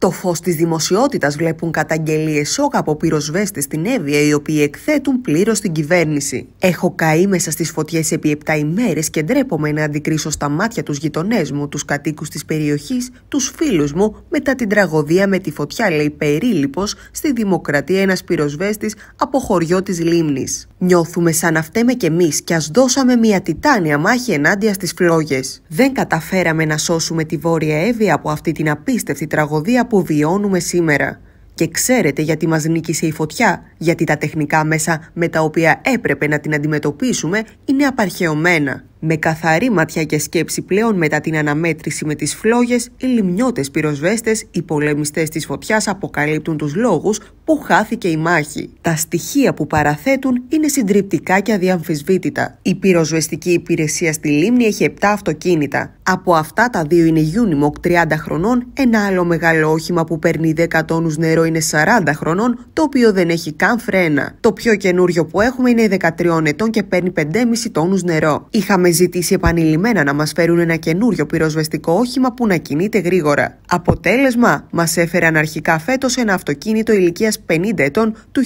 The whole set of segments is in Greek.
Το φως της δημοσιότητας βλέπουν καταγγελίες σοκ από πυροσβέστες στην Εύβοια, οι οποίοι εκθέτουν πλήρως την κυβέρνηση. Έχω καεί μέσα στις φωτιές επί 7 ημέρες και ντρέπομαι να αντικρίσω στα μάτια τους γειτονές μου, τους κατοίκους της περιοχής, τους φίλους μου, μετά την τραγωδία με τη φωτιά, λέει περίληπος, στη Δημοκρατία ένας πυροσβέστης από χωριό της Λίμνης. Νιώθουμε σαν να φταίμε κι εμείς και ας δώσαμε μια τιτάνια μάχη ενάντια στις φλόγε. Δεν καταφέραμε να σώσουμε τη Βόρεια Εύη από αυτή την απίστευτη τραγωδία που βιώνουμε σήμερα. Και ξέρετε γιατί μας νίκησε η φωτιά, γιατί τα τεχνικά μέσα με τα οποία έπρεπε να την αντιμετωπίσουμε είναι απαρχαιωμένα. Με καθαρή ματιά και σκέψη πλέον μετά την αναμέτρηση με τις φλόγες, οι λιμνιώτες πυροσβέστες, οι πολεμιστές της φωτιάς αποκαλύπτουν τους λόγους που χάθηκε η μάχη. Τα στοιχεία που παραθέτουν είναι συντριπτικά και αδιαμφισβήτητα. Η πυροσβεστική υπηρεσία στη λίμνη έχει 7 αυτοκίνητα. Από αυτά τα δύο είναι Unimog 30 χρονών, ένα άλλο μεγάλο όχημα που παίρνει 10 τόνους νερό είναι 40 χρονών, το οποίο δεν έχει καν φρένα. Το πιο καινούριο που έχουμε είναι 13 ετών και παίρνει 5,5 τόνους νερό. Είχαμε ζητήσει επανειλημμένα να μας φέρουν ένα καινούριο πυροσβεστικό όχημα που να κινείται γρήγορα. Αποτέλεσμα, μας έφεραν αρχικά φέτος ένα αυτοκίνητο ηλικίας 50 ετών του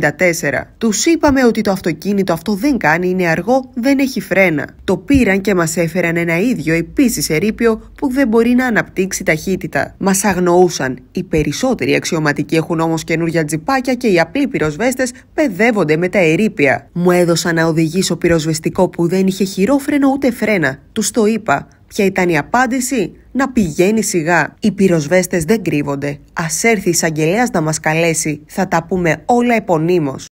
1974. Του είπαμε ότι το αυτοκίνητο αυτό δεν κάνει, είναι αργό, δεν έχει φρένα. Το πήραν και μας έφεραν ένα ίδιο επίσης ερείπιο που δεν μπορεί να αναπτύξει ταχύτητα. Μας αγνοούσαν. Οι περισσότεροι αξιωματικοί έχουν όμως καινούργια τζιπάκια και οι απλοί πυροσβέστες παιδεύονται με τα ερείπια. Μου έδωσαν να οδηγήσω πυροσβεστικό που δεν είχε χειρόφρενο ούτε φρένα. Τους το είπα. Ποια ήταν η απάντηση? να πηγαίνει σιγά. Οι πυροσβέστες δεν κρύβονται. Ας έρθει η εισαγγελέας να μας καλέσει. Θα τα πούμε όλα επωνύμως.